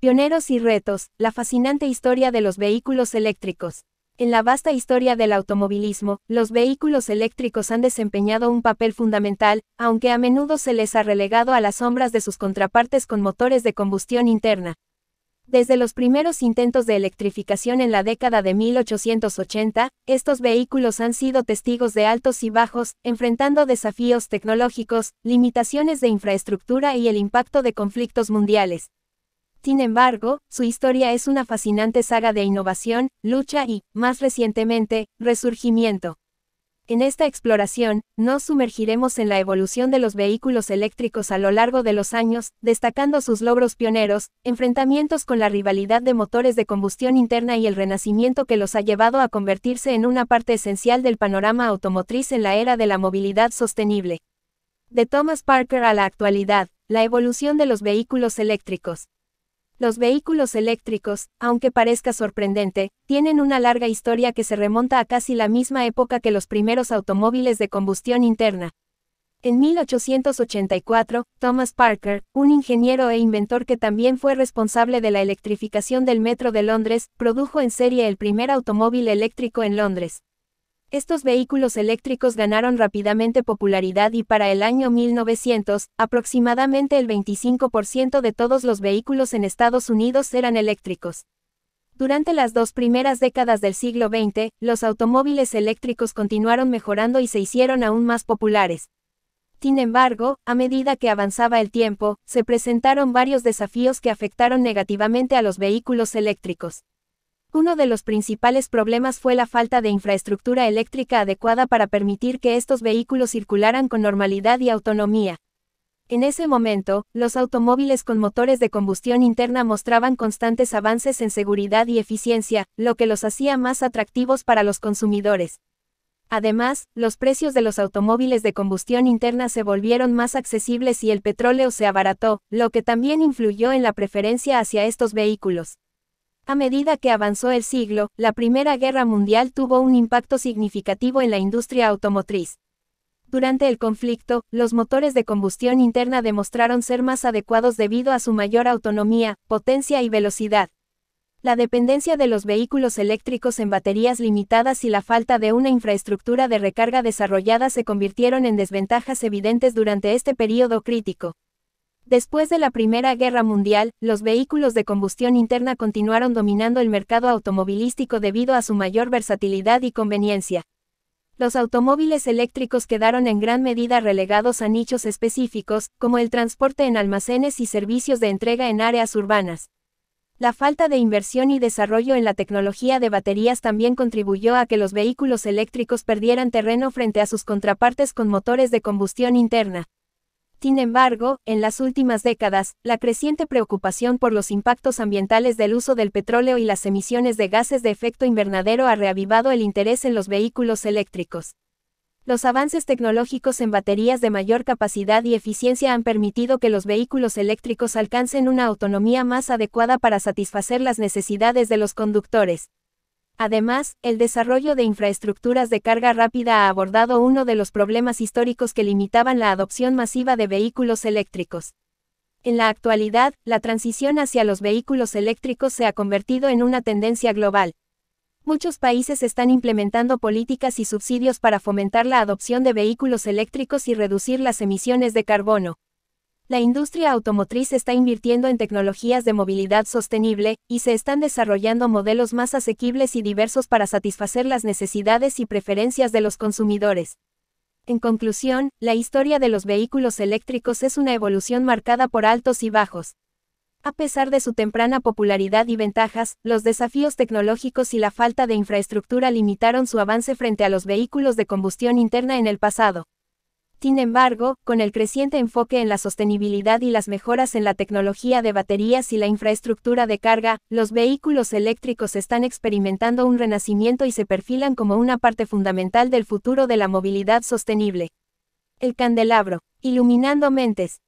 Pioneros y retos, la fascinante historia de los vehículos eléctricos. En la vasta historia del automovilismo, los vehículos eléctricos han desempeñado un papel fundamental, aunque a menudo se les ha relegado a las sombras de sus contrapartes con motores de combustión interna. Desde los primeros intentos de electrificación en la década de 1880, estos vehículos han sido testigos de altos y bajos, enfrentando desafíos tecnológicos, limitaciones de infraestructura y el impacto de conflictos mundiales. Sin embargo, su historia es una fascinante saga de innovación, lucha y, más recientemente, resurgimiento. En esta exploración, nos sumergiremos en la evolución de los vehículos eléctricos a lo largo de los años, destacando sus logros pioneros, enfrentamientos con la rivalidad de motores de combustión interna y el renacimiento que los ha llevado a convertirse en una parte esencial del panorama automotriz en la era de la movilidad sostenible. De Thomas Parker a la actualidad, la evolución de los vehículos eléctricos, los vehículos eléctricos, aunque parezca sorprendente, tienen una larga historia que se remonta a casi la misma época que los primeros automóviles de combustión interna. En 1884, Thomas Parker, un ingeniero e inventor que también fue responsable de la electrificación del metro de Londres, produjo en serie el primer automóvil eléctrico en Londres. Estos vehículos eléctricos ganaron rápidamente popularidad y para el año 1900, aproximadamente el 25% de todos los vehículos en Estados Unidos eran eléctricos. Durante las dos primeras décadas del siglo XX, los automóviles eléctricos continuaron mejorando y se hicieron aún más populares. Sin embargo, a medida que avanzaba el tiempo, se presentaron varios desafíos que afectaron negativamente a los vehículos eléctricos. Uno de los principales problemas fue la falta de infraestructura eléctrica adecuada para permitir que estos vehículos circularan con normalidad y autonomía. En ese momento, los automóviles con motores de combustión interna mostraban constantes avances en seguridad y eficiencia, lo que los hacía más atractivos para los consumidores. Además, los precios de los automóviles de combustión interna se volvieron más accesibles y el petróleo se abarató, lo que también influyó en la preferencia hacia estos vehículos. A medida que avanzó el siglo, la Primera Guerra Mundial tuvo un impacto significativo en la industria automotriz. Durante el conflicto, los motores de combustión interna demostraron ser más adecuados debido a su mayor autonomía, potencia y velocidad. La dependencia de los vehículos eléctricos en baterías limitadas y la falta de una infraestructura de recarga desarrollada se convirtieron en desventajas evidentes durante este período crítico. Después de la Primera Guerra Mundial, los vehículos de combustión interna continuaron dominando el mercado automovilístico debido a su mayor versatilidad y conveniencia. Los automóviles eléctricos quedaron en gran medida relegados a nichos específicos, como el transporte en almacenes y servicios de entrega en áreas urbanas. La falta de inversión y desarrollo en la tecnología de baterías también contribuyó a que los vehículos eléctricos perdieran terreno frente a sus contrapartes con motores de combustión interna. Sin embargo, en las últimas décadas, la creciente preocupación por los impactos ambientales del uso del petróleo y las emisiones de gases de efecto invernadero ha reavivado el interés en los vehículos eléctricos. Los avances tecnológicos en baterías de mayor capacidad y eficiencia han permitido que los vehículos eléctricos alcancen una autonomía más adecuada para satisfacer las necesidades de los conductores, Además, el desarrollo de infraestructuras de carga rápida ha abordado uno de los problemas históricos que limitaban la adopción masiva de vehículos eléctricos. En la actualidad, la transición hacia los vehículos eléctricos se ha convertido en una tendencia global. Muchos países están implementando políticas y subsidios para fomentar la adopción de vehículos eléctricos y reducir las emisiones de carbono. La industria automotriz está invirtiendo en tecnologías de movilidad sostenible, y se están desarrollando modelos más asequibles y diversos para satisfacer las necesidades y preferencias de los consumidores. En conclusión, la historia de los vehículos eléctricos es una evolución marcada por altos y bajos. A pesar de su temprana popularidad y ventajas, los desafíos tecnológicos y la falta de infraestructura limitaron su avance frente a los vehículos de combustión interna en el pasado. Sin embargo, con el creciente enfoque en la sostenibilidad y las mejoras en la tecnología de baterías y la infraestructura de carga, los vehículos eléctricos están experimentando un renacimiento y se perfilan como una parte fundamental del futuro de la movilidad sostenible. El candelabro, iluminando mentes,